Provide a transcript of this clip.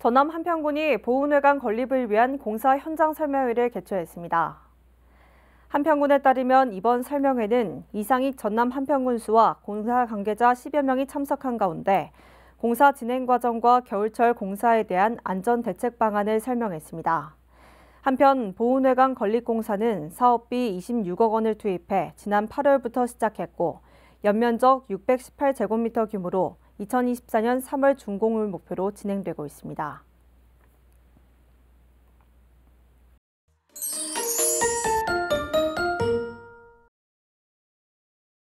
전남 한평군이 보훈회관 건립을 위한 공사 현장 설명회를 개최했습니다. 한평군에 따르면 이번 설명회는 이상익 전남 한평군수와 공사 관계자 10여 명이 참석한 가운데 공사 진행 과정과 겨울철 공사에 대한 안전 대책 방안을 설명했습니다. 한편 보훈회관 건립 공사는 사업비 26억 원을 투입해 지난 8월부터 시작했고 연면적 618제곱미터 규모로 2024년 3월 준공을 목표로 진행되고 있습니다.